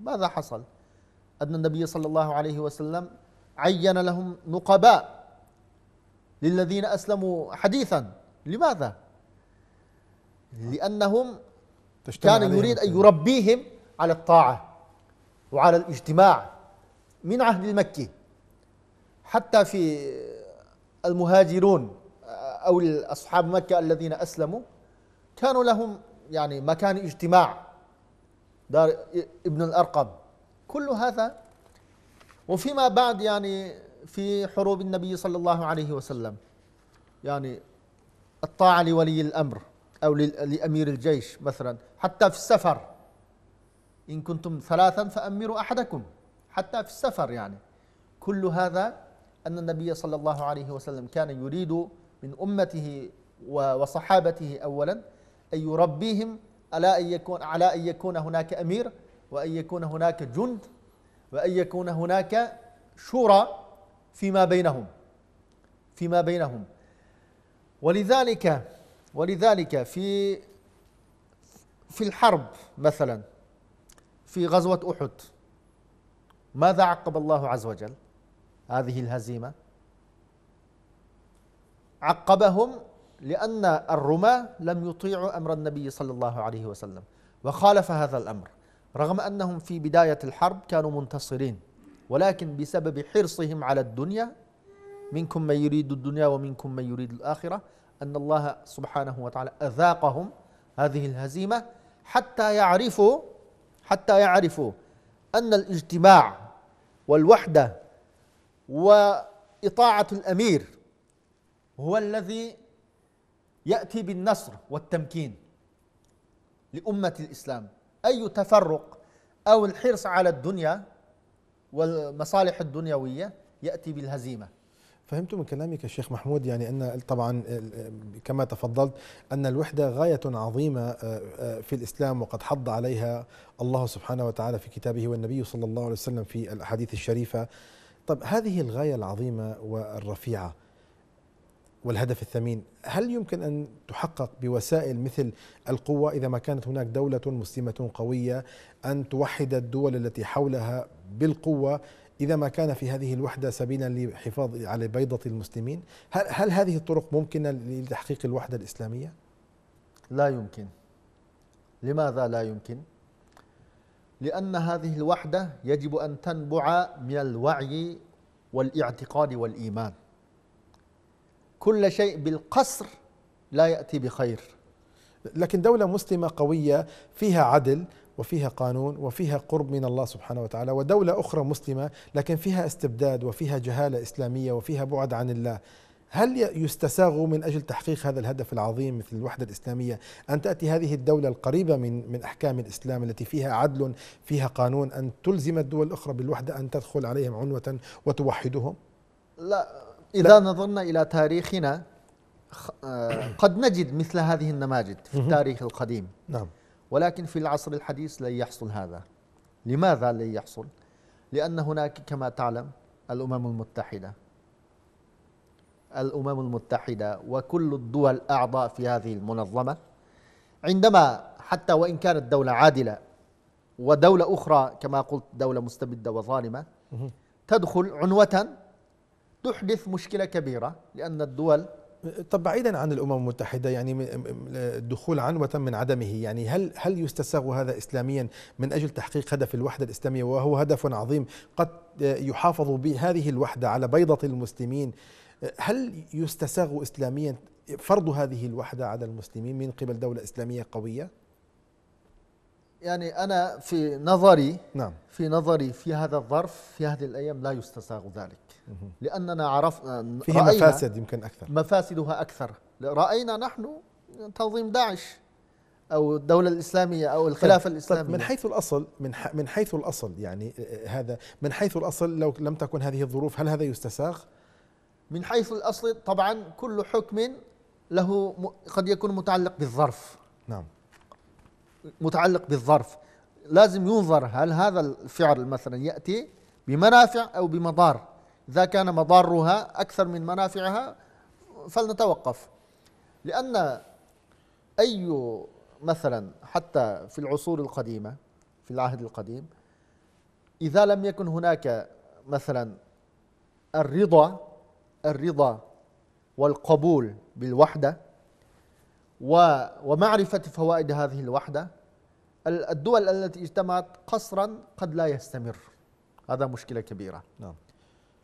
ماذا حصل؟ أن النبي صلى الله عليه وسلم عين لهم نقباء للذين أسلموا حديثا لماذا؟ لأنهم كان يريد أن يربيهم على الطاعة وعلى الاجتماع من عهد المكي حتى في المهاجرون أو أصحاب مكة الذين أسلموا كانوا لهم يعني مكان اجتماع دار ابن الأرقم كل هذا وفيما بعد يعني في حروب النبي صلى الله عليه وسلم يعني الطاعة لولي الأمر أو لأمير الجيش مثلا حتى في السفر إن كنتم ثلاثا فأمروا أحدكم حتى في السفر يعني كل هذا أن النبي صلى الله عليه وسلم كان يريد من أمته وصحابته أولا أن يربيهم على أن يكون, على أن يكون هناك أمير وأن يكون هناك جند وأن يكون هناك شورى فيما بينهم فيما بينهم ولذلك ولذلك في في الحرب مثلا في غزوة أحد ماذا عقب الله عز وجل هذه الهزيمة عقبهم لأن الرماة لم يطيعوا أمر النبي صلى الله عليه وسلم وخالف هذا الأمر رغم أنهم في بداية الحرب كانوا منتصرين ولكن بسبب حرصهم على الدنيا منكم من يريد الدنيا ومنكم من يريد الآخرة أن الله سبحانه وتعالى أذاقهم هذه الهزيمة حتى يعرفوا حتى يعرفوا أن الاجتماع والوحدة وإطاعة الأمير هو الذي يأتي بالنصر والتمكين لأمة الإسلام أي تفرق أو الحرص على الدنيا والمصالح الدنيوية يأتي بالهزيمة فهمت من كلامك الشيخ شيخ محمود يعني ان طبعا كما تفضلت ان الوحده غايه عظيمه آه، آه، في الاسلام وقد حض عليها الله سبحانه وتعالى في كتابه والنبي صلى الله عليه وسلم في الاحاديث الشريفه. طب هذه الغايه العظيمه والرفيعه والهدف الثمين هل يمكن أن تحقق بوسائل مثل القوة إذا ما كانت هناك دولة مسلمة قوية أن توحد الدول التي حولها بالقوة إذا ما كان في هذه الوحدة سبيلا لحفاظ على بيضة المسلمين هل, هل هذه الطرق ممكنة لتحقيق الوحدة الإسلامية؟ لا يمكن لماذا لا يمكن؟ لأن هذه الوحدة يجب أن تنبع من الوعي والاعتقاد والإيمان كل شيء بالقصر لا يأتي بخير لكن دولة مسلمة قوية فيها عدل وفيها قانون وفيها قرب من الله سبحانه وتعالى ودولة أخرى مسلمة لكن فيها استبداد وفيها جهالة إسلامية وفيها بعد عن الله هل يستساغ من أجل تحقيق هذا الهدف العظيم مثل الوحدة الإسلامية أن تأتي هذه الدولة القريبة من, من أحكام الإسلام التي فيها عدل فيها قانون أن تلزم الدول الأخرى بالوحدة أن تدخل عليهم عنوة وتوحدهم لا إذا نظرنا إلى تاريخنا آه، قد نجد مثل هذه النماذج في التاريخ القديم نعم ولكن في العصر الحديث لن يحصل هذا لماذا لن يحصل؟ لأن هناك كما تعلم الأمم المتحدة الأمم المتحدة وكل الدول أعضاء في هذه المنظمة عندما حتى وإن كانت دولة عادلة ودولة أخرى كما قلت دولة مستبدة وظالمة تدخل عنوة تحدث مشكلة كبيرة لأن الدول طب بعيدا عن الامم المتحده يعني الدخول عنوه من عدمه يعني هل هل يستساغ هذا اسلاميا من اجل تحقيق هدف الوحده الاسلاميه وهو هدف عظيم قد يحافظ بهذه الوحده على بيضه المسلمين هل يستساغ اسلاميا فرض هذه الوحده على المسلمين من قبل دوله اسلاميه قويه؟ يعني انا في نظري نعم في نظري في هذا الظرف في هذه الايام لا يستساغ ذلك لأننا عرفنا فيه مفاسد يمكن أكثر مفاسدها أكثر رأينا نحن تنظيم داعش أو الدولة الإسلامية أو طيب، الخلافة طيب الإسلامية طيب من حيث الأصل من من حيث الأصل يعني آه، آه، هذا من حيث الأصل لو لم تكن هذه الظروف هل هذا يستساغ؟ من حيث الأصل طبعا كل حكم له قد يكون متعلق بالظرف نعم متعلق بالظرف لازم ينظر هل هذا الفعل مثلا يأتي بمنافع أو بمضار إذا كان مضارها أكثر من منافعها فلنتوقف لأن أي مثلا حتى في العصور القديمة في العهد القديم إذا لم يكن هناك مثلا الرضا الرضا والقبول بالوحدة ومعرفة فوائد هذه الوحدة الدول التي اجتمعت قصرا قد لا يستمر هذا مشكلة كبيرة نعم.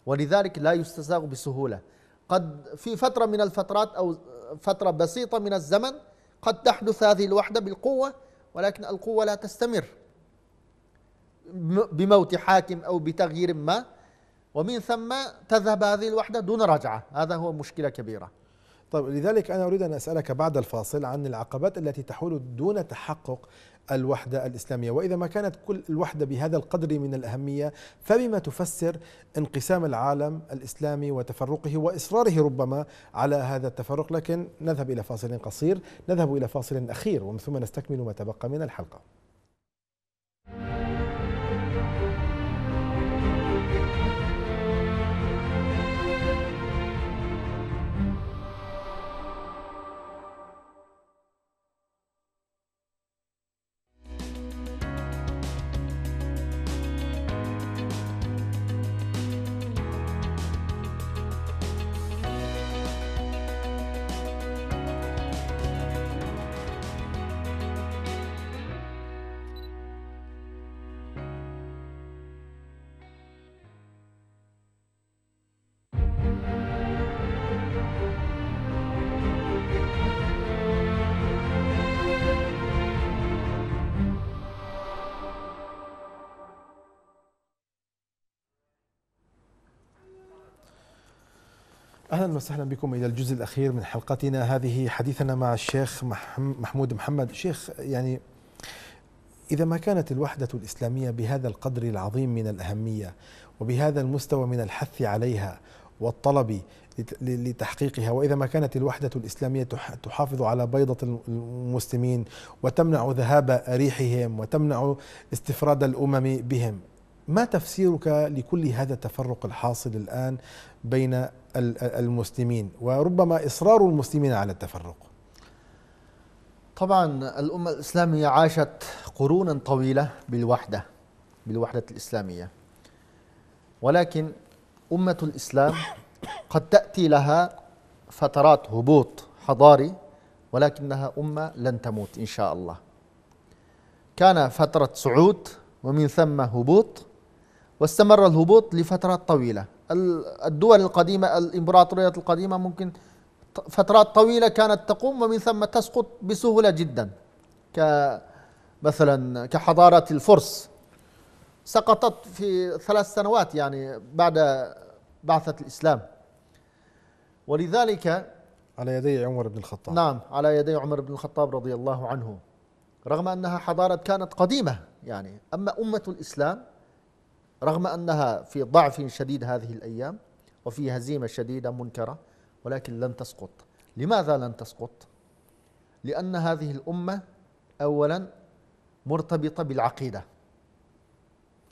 ولذلك لا يستساغ بسهولة قد في فترة من الفترات أو فترة بسيطة من الزمن قد تحدث هذه الوحدة بالقوة ولكن القوة لا تستمر بموت حاكم أو بتغيير ما ومن ثم تذهب هذه الوحدة دون رجعة هذا هو مشكلة كبيرة طيب لذلك أنا أريد أن أسألك بعد الفاصل عن العقبات التي تحول دون تحقق الوحدة الإسلامية وإذا ما كانت كل الوحدة بهذا القدر من الأهمية فبما تفسر انقسام العالم الإسلامي وتفرقه وإصراره ربما على هذا التفرق لكن نذهب إلى فاصل قصير نذهب إلى فاصل أخير ومن ثم نستكمل ما تبقى من الحلقة أهلا وسهلا بكم إلى الجزء الأخير من حلقتنا هذه حديثنا مع الشيخ محمود محمد شيخ يعني إذا ما كانت الوحدة الإسلامية بهذا القدر العظيم من الأهمية وبهذا المستوى من الحث عليها والطلب لتحقيقها وإذا ما كانت الوحدة الإسلامية تحافظ على بيضة المسلمين وتمنع ذهاب ريحهم وتمنع استفراد الأمم بهم ما تفسيرك لكل هذا التفرق الحاصل الآن بين المسلمين وربما إصرار المسلمين على التفرق طبعا الأمة الإسلامية عاشت قرونا طويلة بالوحدة بالوحدة الإسلامية ولكن أمة الإسلام قد تأتي لها فترات هبوط حضاري ولكنها أمة لن تموت إن شاء الله كان فترة صعود ومن ثم هبوط واستمر الهبوط لفترات طويلة الدول القديمة الإمبراطوريات القديمة ممكن فترات طويلة كانت تقوم ومن ثم تسقط بسهولة جدا كمثلا كحضارة الفرس سقطت في ثلاث سنوات يعني بعد بعثة الإسلام ولذلك على يدي عمر بن الخطاب نعم على يدي عمر بن الخطاب رضي الله عنه رغم أنها حضارة كانت قديمة يعني أما أمة الإسلام رغم أنها في ضعف شديد هذه الأيام وفي هزيمة شديدة منكرة ولكن لن تسقط لماذا لن تسقط؟ لأن هذه الأمة أولا مرتبطة بالعقيدة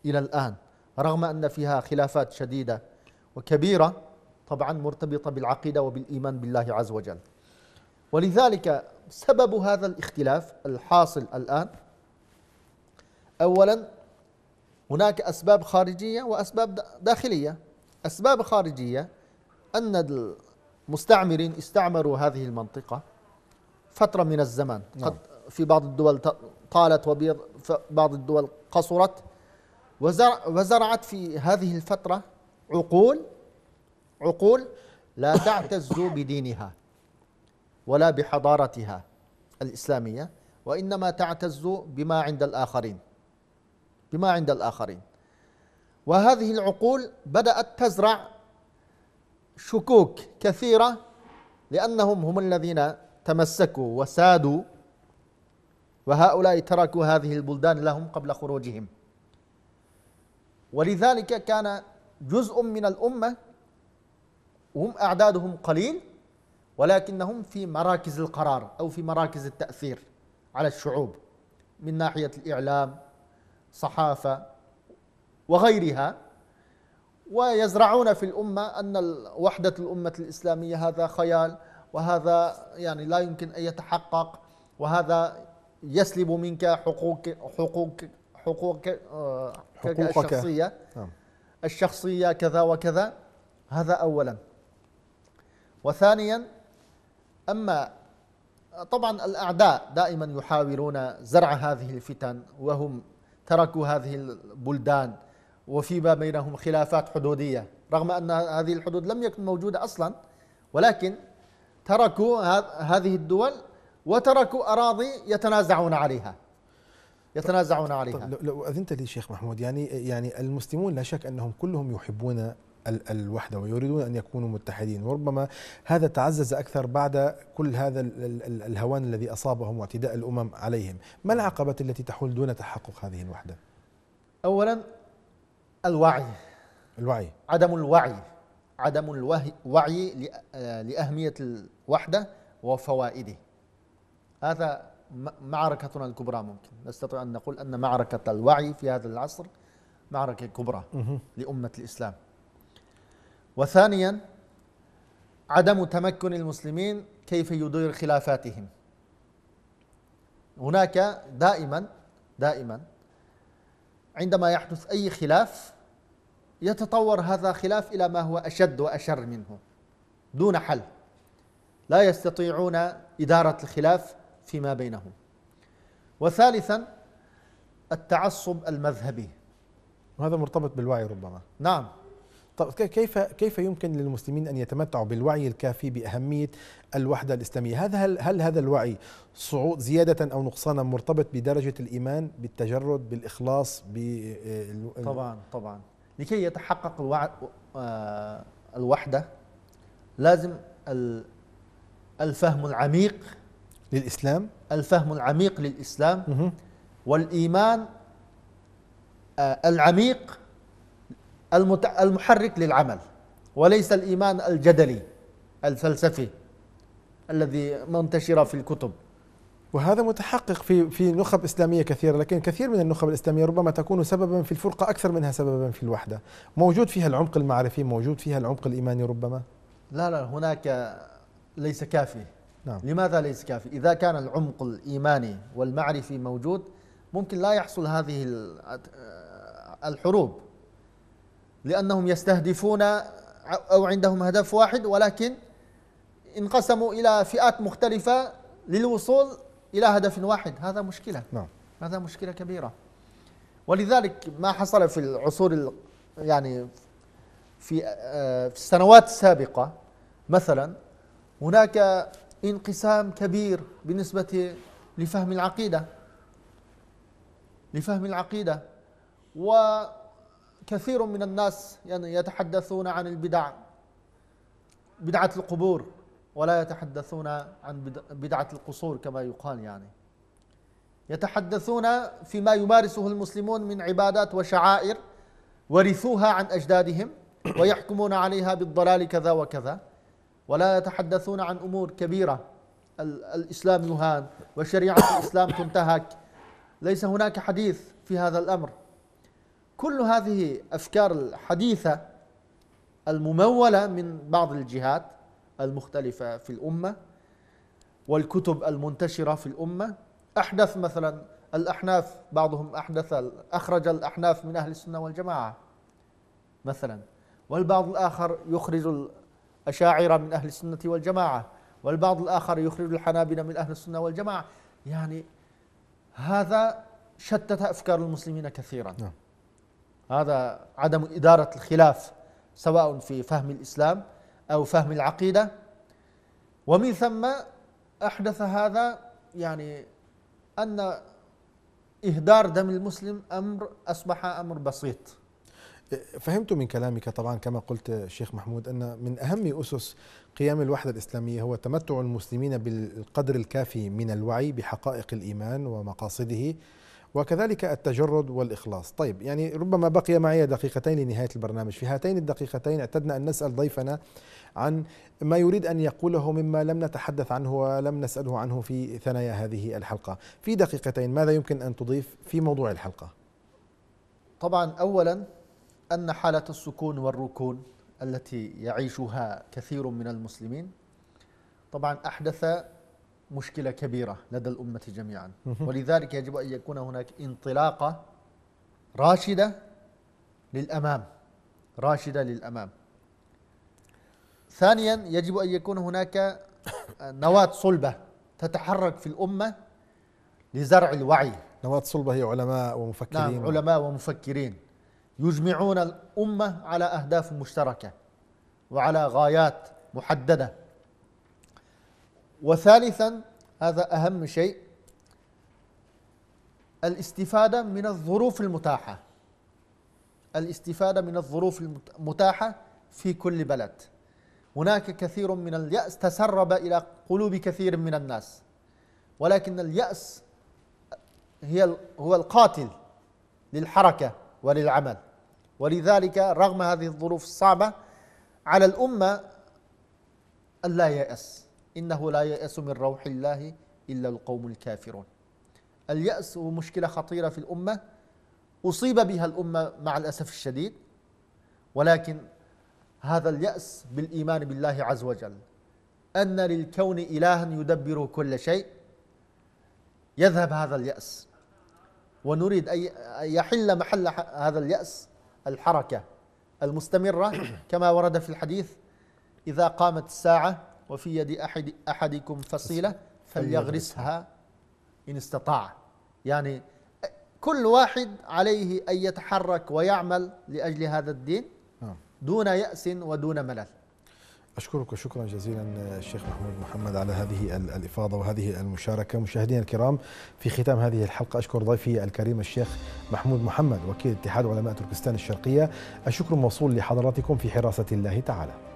إلى الآن رغم أن فيها خلافات شديدة وكبيرة طبعا مرتبطة بالعقيدة وبالإيمان بالله عز وجل ولذلك سبب هذا الاختلاف الحاصل الآن أولا هناك أسباب خارجية وأسباب داخلية أسباب خارجية أن المستعمرين استعمروا هذه المنطقة فترة من الزمن نعم. قد في بعض الدول طالت في بعض الدول قصرت وزرعت في هذه الفترة عقول عقول لا تعتز بدينها ولا بحضارتها الإسلامية وإنما تعتز بما عند الآخرين بما عند الآخرين وهذه العقول بدأت تزرع شكوك كثيرة لأنهم هم الذين تمسكوا وسادوا وهؤلاء تركوا هذه البلدان لهم قبل خروجهم ولذلك كان جزء من الأمة هم أعدادهم قليل ولكنهم في مراكز القرار أو في مراكز التأثير على الشعوب من ناحية الإعلام صحافة وغيرها ويزرعون في الأمة أن وحدة الأمة الإسلامية هذا خيال وهذا يعني لا يمكن أن يتحقق وهذا يسلب منك حقوق حقوق حقوق آه، حقوقك الشخصية نعم. الشخصية كذا وكذا هذا أولا وثانيا أما طبعا الأعداء دائما يحاولون زرع هذه الفتن وهم تركوا هذه البلدان وفيما بينهم خلافات حدودية رغم أن هذه الحدود لم يكن موجودة أصلا ولكن تركوا هذه الدول وتركوا أراضي يتنازعون عليها يتنازعون عليها طب لو اذنت لي شيخ محمود يعني يعني المسلمون لا شك انهم كلهم يحبون الوحده ويريدون ان يكونوا متحدين وربما هذا تعزز اكثر بعد كل هذا الهوان الذي اصابهم واعتداء الامم عليهم، ما العقبات التي تحول دون تحقق هذه الوحده؟ اولا الوعي الوعي عدم الوعي عدم الوعي آه، لاهميه الوحده وفوائده هذا معركتنا الكبرى ممكن نستطيع ان نقول ان معركه الوعي في هذا العصر معركه كبرى لامه الاسلام وثانيا عدم تمكن المسلمين كيف يدير خلافاتهم هناك دائما دائما عندما يحدث أي خلاف يتطور هذا خلاف إلى ما هو أشد وأشر منه دون حل لا يستطيعون إدارة الخلاف فيما بينهم وثالثا التعصب المذهبي وهذا مرتبط بالوعي ربما نعم طب كيف كيف يمكن للمسلمين ان يتمتعوا بالوعي الكافي باهميه الوحده الاسلاميه؟ هذا هل, هل هذا الوعي صعود زياده او نقصانا مرتبط بدرجه الايمان بالتجرد بالاخلاص بال آه، طبعا طبعا لكي يتحقق الوع... آه، الوحده لازم الفهم العميق للاسلام الفهم العميق للاسلام والايمان آه، العميق المحرك للعمل وليس الإيمان الجدلي الفلسفي الذي منتشر في الكتب وهذا متحقق في في نخب اسلاميه كثيره لكن كثير من النخب الاسلاميه ربما تكون سببا في الفرقه اكثر منها سببا في الوحده موجود فيها العمق المعرفي موجود فيها العمق الايماني ربما لا لا هناك ليس كافي نعم. لماذا ليس كافي اذا كان العمق الايماني والمعرفي موجود ممكن لا يحصل هذه الحروب لأنهم يستهدفون أو عندهم هدف واحد ولكن انقسموا إلى فئات مختلفة للوصول إلى هدف واحد هذا مشكلة نعم. هذا مشكلة كبيرة ولذلك ما حصل في العصور يعني في آه، في السنوات السابقة مثلا هناك انقسام كبير بالنسبة لفهم العقيدة لفهم العقيدة و كثير من الناس يعني يتحدثون عن البدع بدعة القبور ولا يتحدثون عن بدعة القصور كما يقال يعني يتحدثون فيما يمارسه المسلمون من عبادات وشعائر ورثوها عن أجدادهم ويحكمون عليها بالضلال كذا وكذا ولا يتحدثون عن أمور كبيرة الإسلام يهان وشريعة الإسلام تنتهك ليس هناك حديث في هذا الأمر كل هذه أفكار الحديثة الممولة من بعض الجهات المختلفة في الأمة والكتب المنتشرة في الأمة أحدث مثلا الأحناف بعضهم أحدث أخرج الأحناف من أهل السنة والجماعة مثلا والبعض الآخر يخرج الأشاعرة من أهل السنة والجماعة والبعض الآخر يخرج الحنابلة من أهل السنة والجماعة يعني هذا شتت أفكار المسلمين كثيرا نعم. هذا عدم إدارة الخلاف سواء في فهم الإسلام أو فهم العقيدة ومن ثم أحدث هذا يعني أن إهدار دم المسلم أمر أصبح أمر بسيط فهمت من كلامك طبعا كما قلت شيخ محمود أن من أهم أسس قيام الوحدة الإسلامية هو تمتع المسلمين بالقدر الكافي من الوعي بحقائق الإيمان ومقاصده وكذلك التجرد والإخلاص طيب يعني ربما بقي معي دقيقتين لنهاية البرنامج في هاتين الدقيقتين اعتدنا أن نسأل ضيفنا عن ما يريد أن يقوله مما لم نتحدث عنه ولم نسأله عنه في ثنايا هذه الحلقة في دقيقتين ماذا يمكن أن تضيف في موضوع الحلقة طبعا أولا أن حالة السكون والركون التي يعيشها كثير من المسلمين طبعا أحدث مشكلة كبيرة لدى الأمة جميعا ولذلك يجب أن يكون هناك انطلاقة راشدة للأمام راشدة للأمام ثانيا يجب أن يكون هناك نواة صلبة تتحرك في الأمة لزرع الوعي نواة صلبة هي علماء ومفكرين نعم علماء ومفكرين يجمعون الأمة على أهداف مشتركة وعلى غايات محددة وثالثا هذا أهم شيء الاستفادة من الظروف المتاحة الاستفادة من الظروف المتاحة في كل بلد هناك كثير من اليأس تسرب إلى قلوب كثير من الناس ولكن اليأس هي هو القاتل للحركة وللعمل ولذلك رغم هذه الظروف الصعبة على الأمة أن لا يأس إنه لا يأس من روح الله إلا القوم الكافرون اليأس هو مشكلة خطيرة في الأمة أصيب بها الأمة مع الأسف الشديد ولكن هذا اليأس بالإيمان بالله عز وجل أن للكون إلها يدبر كل شيء يذهب هذا اليأس ونريد أن يحل محل هذا اليأس الحركة المستمرة كما ورد في الحديث إذا قامت الساعة وفي يد أحد أحدكم فصيلة فليغرسها إن استطاع يعني كل واحد عليه أن يتحرك ويعمل لأجل هذا الدين نعم. دون يأس ودون ملل أشكرك شكرا جزيلا الشيخ محمود محمد على هذه الإفاضة وهذه المشاركة مشاهدينا الكرام في ختام هذه الحلقة أشكر ضيفي الكريم الشيخ محمود محمد وكيل اتحاد علماء تركستان الشرقية الشكر موصول لحضراتكم في حراسة الله تعالى